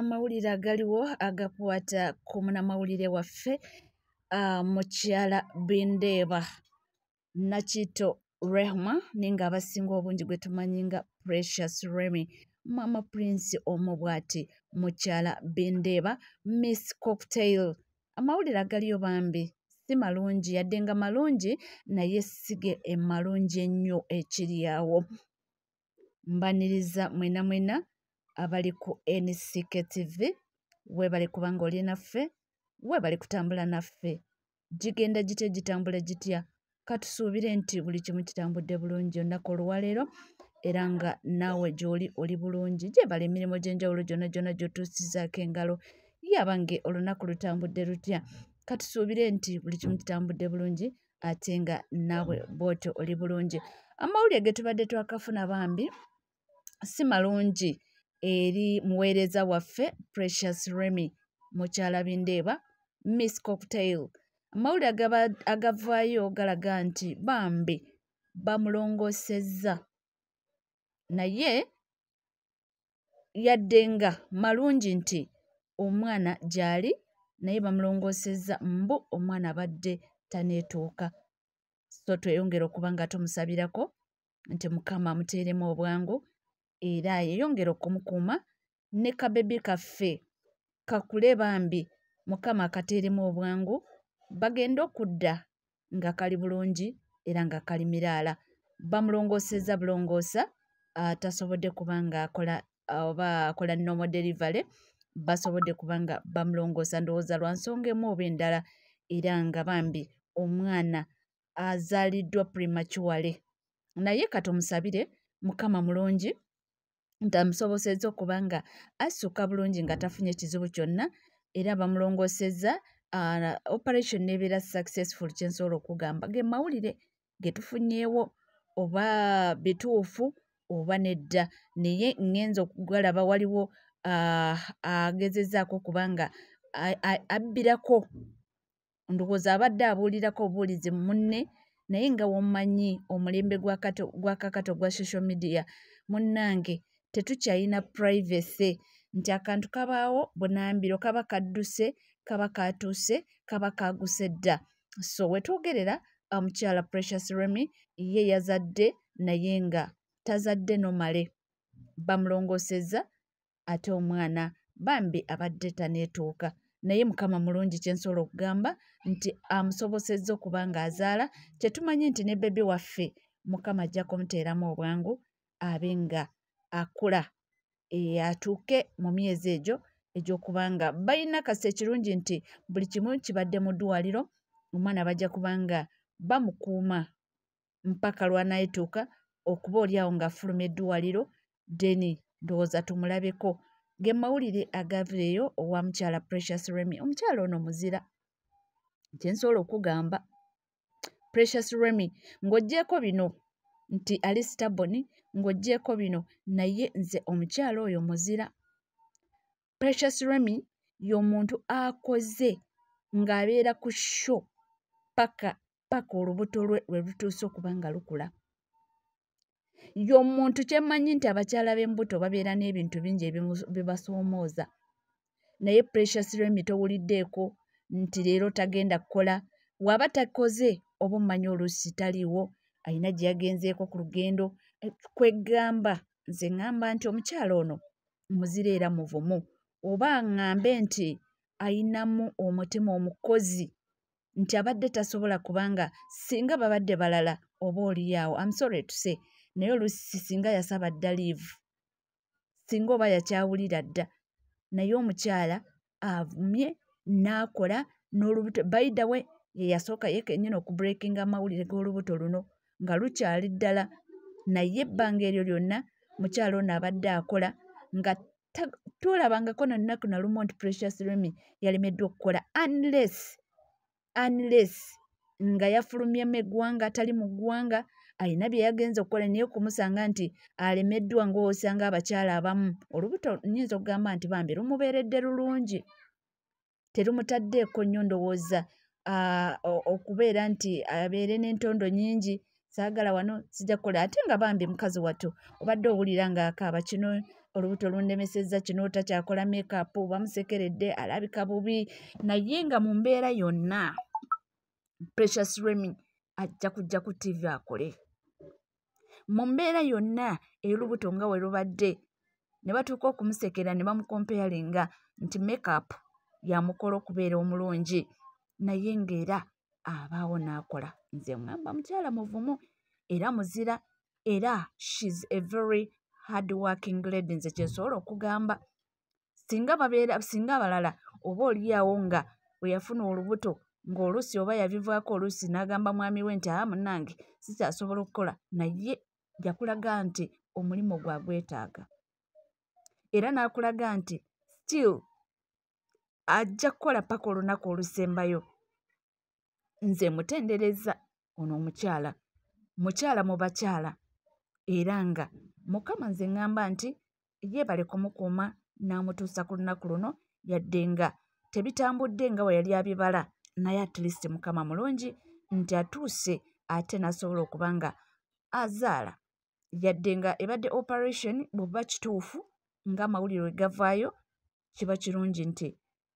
amawulire agaliwo agakwata ku munamawulire waffe ah, mukyala bindeeba nakito rehma naye nga abasinga obungi gwe tumanyi nga precious remy mama prince omubwati mukyala bindeeba miss cocktail amawulire agaliyo bambi si malungi yadde nga malungi naye sige emalungi ennyo ekiryawo mbaniriza mwena mwena abali ku nsk tv webali kubanga oli naffe webali kutambula naffe gigenda gitya gitambula gitya katusuubire nti buli kimu kitambudde bulungi onnaku oluwaleero era nga naawe gyoli oli bulungi gyebala emirimu gyenjawulo gyonna gyonna gyotuusizaako engalo yabange olunaku lutambudde lutya katusuubire nti buli kimu kitambudde bulungi ate nga naawe bwotyo oli bulungi amawulire ge tubadde twakafuna bambi si malungi eri muweereza waffe precious remy mukyala bindeeba miss cocktail amawulire agavaayo galaga nti bambi bamulongosezza naye yadde nga malungi nti omwana gy'ali naye bamulongosezza mbu omwana abadde taneetuuka so tweyongera okuba nga tumusabirako nti mukama muteeremu obwangu era yeyongera okumukuuma ne kabebi kaffe kakule bambi mukama akateeremu obwangu bagenda okudda nga kali bulungi era nga kali miraala bamulongoseza bulongoosa atasobodde kuba nga akola oba akola nomo derivale basobodde kuba nga bamulongoosa ndowooza lwa nsonga emu oba endala era nga bambi omwana azaaliddwa primaturale naye kati omusabire mukama mulungi nti amusobosezza okuba nga asuka bulungi nga tafunye ekizibu kyonna era bamulongoseza ah, operation nebeera successful kyensobola okugamba ge mawulire getufunyeewo oba bituufu oba nedda naye ngenza okugalaba waliwo ah, agezezaako kubanga abbirako ndowooza abadde abuulirako obuulizi munne naye nga womanyi omulembe gwakakato gwa social media munnange tetukyalina privacy nti akantu kabaawo bunambiro kaba kadduse kaba kaatuuse kaba kaaguse dda so wetwogerera omukyala ah, precious remi ye yazadde naye nga tazadde nomale bamulongoseza ate omwana bambi abadde taneetuuka naye mukama mulungi kyensobola okugamba nti amusobosezza okuba ng'azaala kyetumanye nti ne bebi waffe mukama ajja kumuteeramu obwangu abe nga akula eh, atuuke mu myezi egyo egyokuba nga balina kasi ekirungi nti buli kimu kibadde mu ddwaliro omwana bajja kuba nga bamukuuma mpaka lwanayituuka okuba oliawo ngaafuluma eddwaliro deni ndowooza tumulabeko ge mawulire agaveeyo owa mukyala precious remy omukyala ono muzira kye nsobola okugamba precious remy ng'oggyeeko bino nti ali staboni ng'oggyeko bino naye nze omukyala oyo muzira precious remi y'omuntu akoze ng'abeera ku sho paka paka olubuto lwe lwe lutuuse okuba nga lukula y'omuntu kyemmanyi nti abakyala b'embuto babeera n'ebintu bingi ebibasoomooza naye precious remi towuliddeeko nti leero tagenda kukola waaba takoze oba omumanyi oluusi taliiwo ayina gye yagenzeeko ku lugendo eh, kweggamba nze ŋŋamba nti omukyala ono muzira era muvumu oba ŋŋambe nti ayinamu omutima omukozi nti abadde tasobola kubanga singa babadde balala oba oliyoawo amusore tuse naye olusi singa yasaba dda liivu singa oba yakyawulira dda naye omukyala avumye n'akola n'olubuto bayidawe ye yasooka ye kennyini okubureekinga amawulire g'olubuto luno nga lukyali ddala naye ebbanga eryo lyonna mukyala ono abadde akola nga tulabangako nonnaku nalumu nti precious remi yalemeddwa okukola unless unless nga yafulumyamu eggwanga atali mu ggwanga ayina bye yagenza okukola naye okumusanga nti alemeddwa ngaowosanga abakyala abamu olubuto nyinza okugamba nti bambi lumubeeredde lulungi terumutaddeeko nnyo ndowooza okubeera nti abeere n'entondo nyingi uh, saagala wano sijja kukola ate nga bambi mukazi wattu obadde owulira ng'akaaba kino olubuto lundemesezza kino otakyakola makeup bamusekeredde alabika bubi naye nga mu mbeera yonna precious remi ajja kujja ku tivi akole mu mbeera yonna erubuto nga we lubadde ne batuuka okumusekera ne bamukompeyalinga nti makeup yamukola okubeera omulungi naye ng'era abaawo n'akola nze ngamba mukyala muvumu era muzira era shes a very hard working lady nze kyesobola okugamba singa babeera singa abalala oba oliawo nga weyafuna olubuto ng'oluusi oba yabivaako oluusi n'agamba mwami we nti aa munange sikyasobola okukola naye yakulaga nti omulimu gwagwetaaga era n'akulaga nti still ajja kukola paka olunaku olusembayo nze mutendereza ono omukyala mukyala mu bakyala era nga mukama nze ngamba nti yeebale kumukuuma n'amutuusa ku lunaku luno yadde nga tebitambudde nga we yali abibala naye atlist mukama mulungi nti atuuse ate n'asobola okuba nga azaala yadde nga ebadde operation bweba kituufu ng'amawulire we gavaayo kiba kirungi nti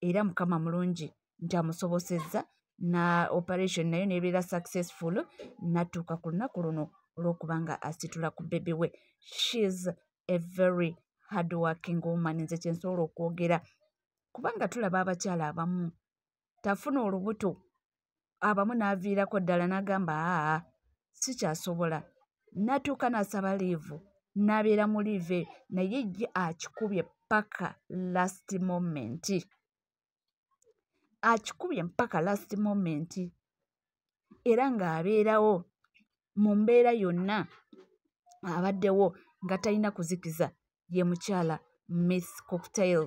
era mukama mulungi nti amusobosezza na operation nayo nebeera successful natuuka ku lunaku luno olwokubanga asitula ku bebi we shes a very hard working woman nze kyensobola okwogera kubanga tulaba abakyala abamu tafuna olubuto abamu naaviirako ddala nagamba aa sikyasobola natuuka nasaba liivu nabeera mu liivu eyo naye ye akikubye paka last momenti akikubye mpaka last moment era ng'abeerawo mu mbeera yonna abaddewo nga talina kuzikiza ye mukyala miss cocktail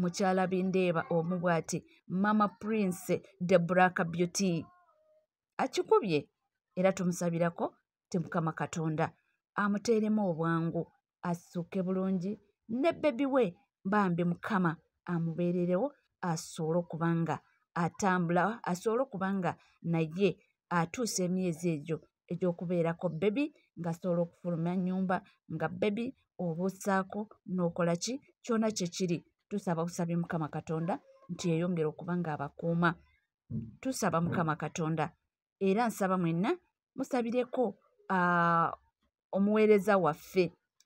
mukyala bindeeba omu bwati mama prince the black beauty akikubye era tumusabirako ti mukama katonda amuteeremu obwangu asuuke bulungi ne bebi we bambi mukama amubeererewo asobole okubanga atambula asobole okuba nga naye atuusa emyezi egyo egy'okubeerako bebi ngaasobola okufuluma nnyumba nga bebi obuusaako n'okola ki kyona kye kiri tusaba kusabye mukama katonda nti yeyongera okuba nga abakuuma tusaba mukama katonda era nsaba mwenna musabireko omuweereza waffe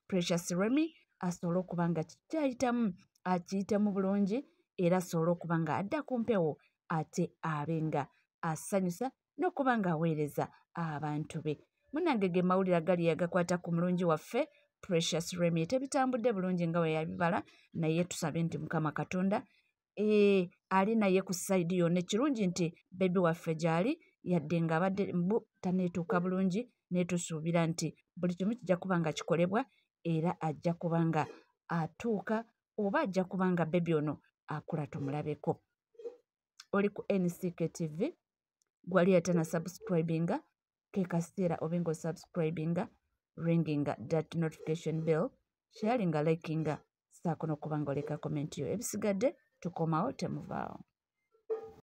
precious remi asobole okuba nga kikyayitamu akiyitemu bulungi era asobole okuba nga adda ku mpewo ate abe nga asanyusa n'okuba ng'aweereza abantu be munange ge mawulire agali agakwata ku mulungi waffe precious remi tebitambudde bulungi nga we yabibala naye tusabe nti mukama katonda ee eh, ali naye ku saidi yonna ekirungi nti bebi waffe gy'ali yadde nga abadde mbu taneetuuka bulungi neetusuubira nti buli kimu kijja kuba nga kikolebwa era ajja kuba nga atuuka oba ajja kuba nga bebi ono akula tumulabeko oli ku nck tv gwali ate na subscribinga kekaseera obanga osubscribinga ringinga that notification bell sharinga likinga saako nokuba nga oleka comment yo ebisigadde tukomawo temuvaawo